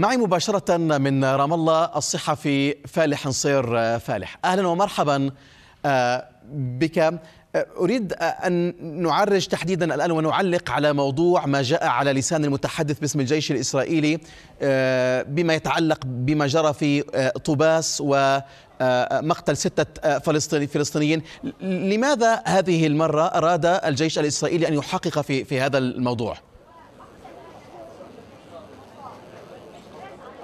معي مباشرة من رام الله الصحفي فالح نصير آه، فالح أهلا ومرحبا آه، بك آه، أريد أن نعرج تحديدا الآن ونعلق على موضوع ما جاء على لسان المتحدث باسم الجيش الإسرائيلي بما يتعلق بما جرى في طوباس ومقتل ستة فلسطينيين لماذا هذه المرة أراد الجيش الإسرائيلي أن يحقق في, في هذا الموضوع؟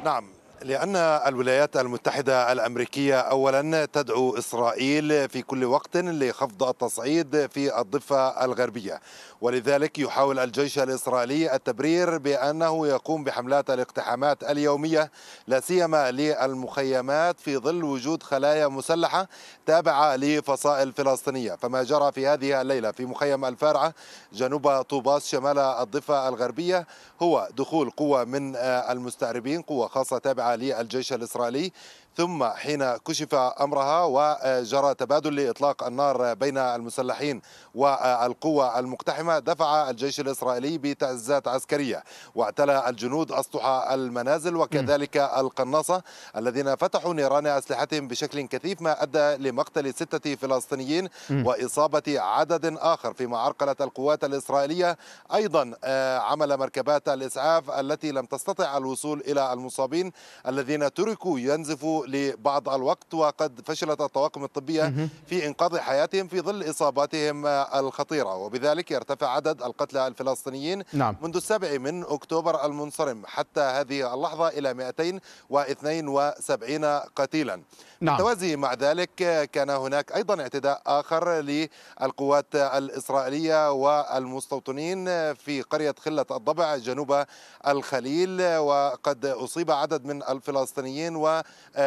Vietnam. لأن الولايات المتحدة الأمريكية أولا تدعو إسرائيل في كل وقت لخفض التصعيد في الضفة الغربية ولذلك يحاول الجيش الإسرائيلي التبرير بأنه يقوم بحملات الاقتحامات اليومية لا سيما للمخيمات في ظل وجود خلايا مسلحة تابعة لفصائل فلسطينية فما جرى في هذه الليلة في مخيم الفارعة جنوب طوباس شمال الضفة الغربية هو دخول قوة من المستعربين قوة خاصة تابعة عالي الجيش الإسرائيلي ثم حين كشف أمرها وجرى تبادل لإطلاق النار بين المسلحين والقوة المقتحمة دفع الجيش الإسرائيلي بتعزيزات عسكرية واعتلى الجنود أسطح المنازل وكذلك القناصة الذين فتحوا نيران أسلحتهم بشكل كثيف ما أدى لمقتل ستة فلسطينيين وإصابة عدد آخر فيما عرقلت القوات الإسرائيلية أيضا آه، عمل مركبات الإسعاف التي لم تستطع الوصول إلى المصابين الذين تركوا ينزفوا لبعض الوقت وقد فشلت الطواقم الطبية في إنقاذ حياتهم في ظل إصاباتهم الخطيرة وبذلك يرتفع عدد القتلى الفلسطينيين نعم. منذ السابع من أكتوبر المنصرم حتى هذه اللحظة إلى 272 قتيلا نعم. بالتوازي مع ذلك كان هناك أيضا اعتداء آخر للقوات الإسرائيلية والمستوطنين في قرية خلة الضبع جنوب الخليل وقد أصيب عدد من الفلسطينيين و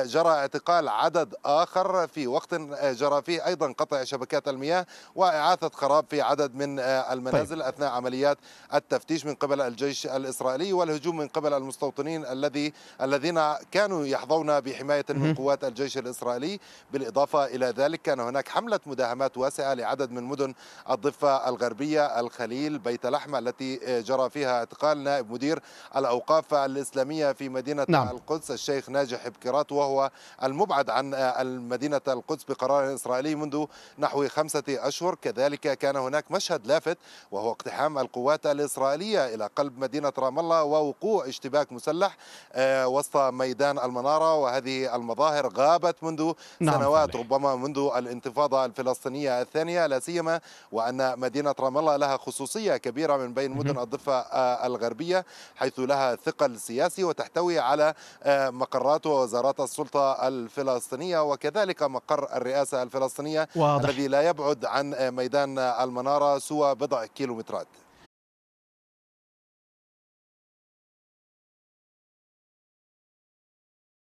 جرى اعتقال عدد آخر في وقت آه، جرى فيه أيضا قطع شبكات المياه وإعاثة خراب في عدد من آه، المنازل طيب. أثناء عمليات التفتيش من قبل الجيش الإسرائيلي والهجوم من قبل المستوطنين الذي الذين كانوا يحظون بحماية من قوات الجيش الإسرائيلي بالإضافة إلى ذلك كان هناك حملة مداهمات واسعة لعدد من مدن الضفة الغربية الخليل بيت لحمة التي آه، جرى فيها اعتقال نائب مدير الأوقاف الإسلامية في مدينة نعم. القدس الشيخ ناجح بكرات وهو المبعد عن مدينة القدس بقرار إسرائيلي منذ نحو خمسة أشهر كذلك كان هناك مشهد لافت وهو اقتحام القوات الإسرائيلية إلى قلب مدينة رام الله ووقوع اشتباك مسلح آه، وسط ميدان المنارة وهذه المظاهر غابت منذ نعم، سنوات ربما منذ الانتفاضة الفلسطينية الثانية لا سيما وأن مدينة رام الله لها خصوصية كبيرة من بين مدن الضفة آه، الغربية حيث لها ثقل سياسي وتحتوي على آه، مقرات ووزارات السلطة السلطة الفلسطينية وكذلك مقر الرئاسة الفلسطينية واضح. الذي لا يبعد عن ميدان المنارة سوى بضع كيلومترات